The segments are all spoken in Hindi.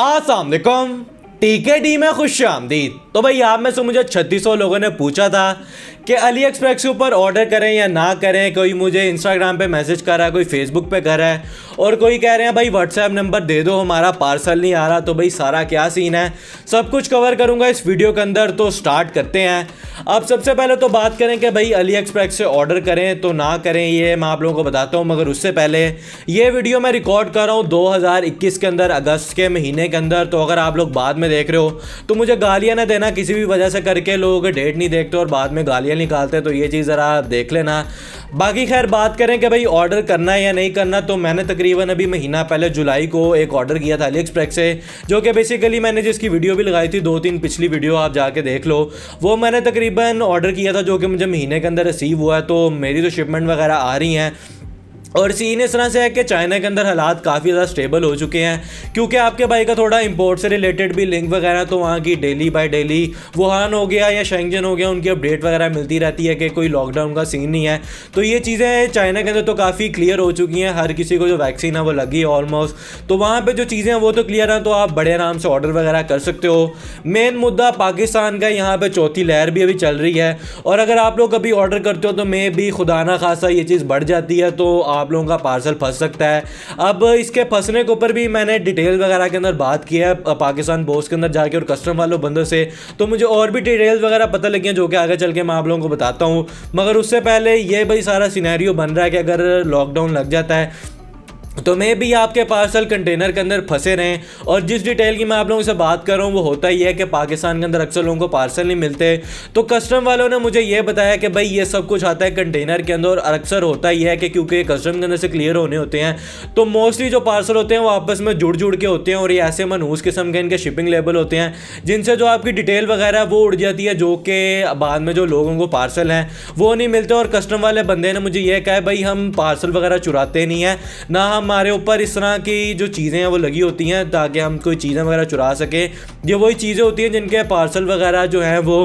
असलम टी के डी में खुश आमदीद तो भाई आप में से मुझे 3600 लोगों ने पूछा था कि अली एक्सप्रेस के ऊपर ऑर्डर करें या ना करें कोई मुझे इंस्टाग्राम पे मैसेज कर रहा है कोई फेसबुक पे कर रहा है और कोई कह रहे हैं भाई व्हाट्सएप नंबर दे दो हमारा पार्सल नहीं आ रहा तो भाई सारा क्या सीन है सब कुछ कवर करूंगा इस वीडियो के अंदर तो स्टार्ट करते हैं अब सबसे पहले तो बात करें कि भाई अली एक्सप्रेस से ऑर्डर करें तो ना करें ये मैं आप लोगों को बताता हूँ मगर उससे पहले ये वीडियो मैं रिकॉर्ड कर रहा हूँ दो के अंदर अगस्त के महीने के अंदर तो अगर आप लोग बाद में देख रहे हो तो मुझे गालियाँ ना ना किसी भी वजह से करके लोग डेट नहीं देखते और बाद में गालियाँ निकालते तो ये चीज़ ज़रा देख लेना बाकी खैर बात करें कि भाई ऑर्डर करना है या नहीं करना तो मैंने तकरीबन अभी महीना पहले जुलाई को एक ऑर्डर किया था अली एक्सप्रेस से जो कि बेसिकली मैंने जिसकी वीडियो भी लगाई थी दो तीन पिछली वीडियो आप जाके देख लो वो मैंने तकरीबन ऑर्डर किया था जो कि मुझे महीने के अंदर रिसीव हुआ है तो मेरी तो शिपमेंट वगैरह आ रही हैं और सीन इस तरह से है कि चाइना के अंदर हालात काफ़ी ज़्यादा स्टेबल हो चुके हैं क्योंकि आपके भाई का थोड़ा इंपोर्ट से रिलेटेड भी लिंक वगैरह तो वहाँ की डेली बाय डेली वुहान हो गया या शेंगजन हो गया उनकी अपडेट वगैरह मिलती रहती है कि कोई लॉकडाउन का सीन नहीं है तो ये चीज़ें चाइना के अंदर तो काफ़ी क्लियर हो चुकी हैं हर किसी को जो वैक्सीन है वो लगी है ऑलमोस्ट तो वहाँ पर जो चीज़ें हैं वो तो क्लियर हैं तो आप बड़े आराम से ऑर्डर वगैरह कर सकते हो मेन मुद्दा पाकिस्तान का यहाँ पर चौथी लहर भी अभी चल रही है और अगर आप लोग कभी ऑर्डर करते हो तो मे भी खुदा ना खासा ये चीज़ बढ़ जाती है तो आप लोगों का पार्सल फंस सकता है अब इसके फंसने के ऊपर भी मैंने डिटेल वगैरह के अंदर बात की है पाकिस्तान बोस के अंदर जाके और कस्टम वालों बंदों से तो मुझे और भी डिटेल्स वगैरह पता लगी जो कि आगे चल के मैं आप लोगों को बताता हूँ मगर उससे पहले ये भाई सारा सीनैरियो बन रहा है कि अगर लॉकडाउन लग जाता है तो मे भी आपके पार्सल कंटेनर के अंदर फंसे रहे और जिस डिटेल की मैं आप लोगों से बात कर रहा हूँ वो होता ही है कि पाकिस्तान के अंदर अक्सर लोगों को पार्सल नहीं मिलते तो कस्टम वालों ने मुझे ये बताया कि भाई ये सब कुछ आता है कंटेनर के अंदर और अक्सर होता ही है कि क्योंकि ये कस्टम के अंदर से क्लियर होने होते हैं तो मोस्टली जो पार्सल होते हैं वो आपस में जुड़ जुड़ के होते हैं और ये ऐसे मनहूस किस्म के इनके शिपिंग लेबल होते हैं जिनसे जो आपकी डिटेल वगैरह वो उड़ जाती है जो कि बाद में जो लोगों को पार्सल हैं वो नहीं मिलते और कस्टम वाले बंदे ने मुझे ये कहा भाई हम पार्सल वगैरह चुराते नहीं हैं ना हम हमारे ऊपर इस तरह की जो चीज़ें हैं वो लगी होती हैं ताकि हम कोई चीज़ें वगैरह चुरा सकें ये वही चीज़ें होती हैं जिनके पार्सल वगैरह जो हैं वो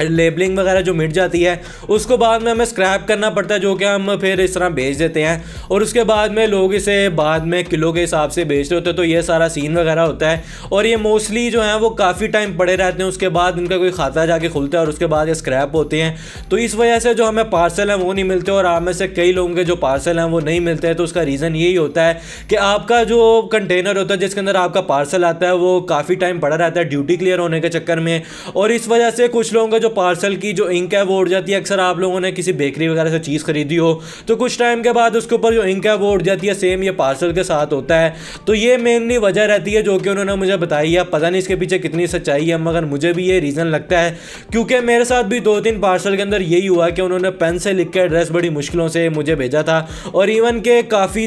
लेबलिंग वगैरह जो मिट जाती है उसको बाद में हमें स्क्रैप करना पड़ता है जो कि हम फिर इस तरह बेच देते हैं और उसके बाद में लोग इसे बाद में किलो के हिसाब से बेचते होते हैं तो ये सारा सीन वगैरह होता है और ये मोस्टली जो है वो काफ़ी टाइम पड़े रहते हैं उसके बाद इनका कोई खाता जाके खुलता है और उसके बाद ये स्क्रैप होते हैं तो इस वजह से जो हमें पार्सल हैं वो नहीं मिलते और आप में से कई लोगों के जो पार्सल हैं वो नहीं मिलते हैं तो उसका रीज़न यही होता है कि आपका जो कंटेनर होता है जिसके अंदर आपका पार्सल आता है वो काफ़ी टाइम पड़ा रहता है ड्यूटी क्लियर होने के चक्कर में और इस वजह से कुछ लोगों जो पार्सल की जो इंक है वो उड़ जाती है अक्सर आप लोगों ने किसी बेकरी वगैरह से चीज़ खरीदी हो तो कुछ टाइम के बाद उसके ऊपर जो इंक है वो उड़ जाती है सेम ये पार्सल के साथ होता है तो ये मेनली वजह रहती है जो कि उन्होंने मुझे बताई है पता नहीं इसके पीछे कितनी सच्चाई है मगर मुझे भी ये रीज़न लगता है क्योंकि मेरे साथ भी दो तीन पार्सल के अंदर यही हुआ कि उन्होंने पेन से लिख के एड्रेस बड़ी मुश्किलों से मुझे भेजा था और इवन के काफ़ी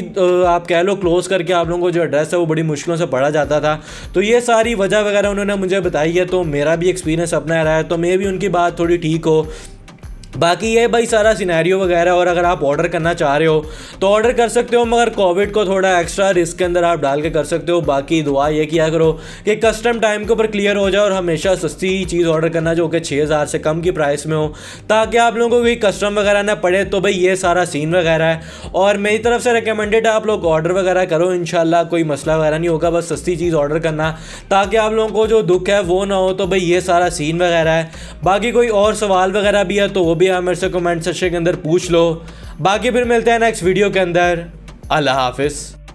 आप कह लो क्लोज़ करके आप लोगों को जो एड्रेस है वो बड़ी मुश्किलों से पढ़ा जाता था तो ये सारी वजह वगैरह उन्होंने मुझे बताई है तो मेरा भी एक्सपीरियंस अपना रहा है तो मैं भी उनकी बाद थोड़ी ठीक हो बाकी ये भाई सारा सिनेरियो वगैरह और अगर आप ऑर्डर करना चाह रहे हो तो ऑर्डर कर सकते हो मगर कोविड को थोड़ा एक्स्ट्रा रिस्क के अंदर आप डाल के कर सकते हो बाकी दुआ ये किया करो कि कस्टम टाइम के ऊपर क्लियर हो जाए और हमेशा सस्ती चीज़ ऑर्डर करना जो कि छः हज़ार से कम की प्राइस में हो ताकि आप लोगों को कोई कस्टम वगैरह ना पड़े तो भाई ये सारा सीन वगैरह है और मेरी तरफ से रिकमेंडेड है आप लोग ऑर्डर वगैरह करो इन कोई मसला वगैरह नहीं होगा बस सस्ती चीज़ ऑर्डर करना ताकि आप लोगों को जो दुख है वो ना हो तो भाई ये सारा सीन वगैरह है बाकी कोई और सवाल वगैरह भी है तो वो भी आप मेरे से कमेंट सेक्शन के अंदर पूछ लो बाकी फिर मिलते हैं नेक्स्ट वीडियो के अंदर अल्लाह हाफिज़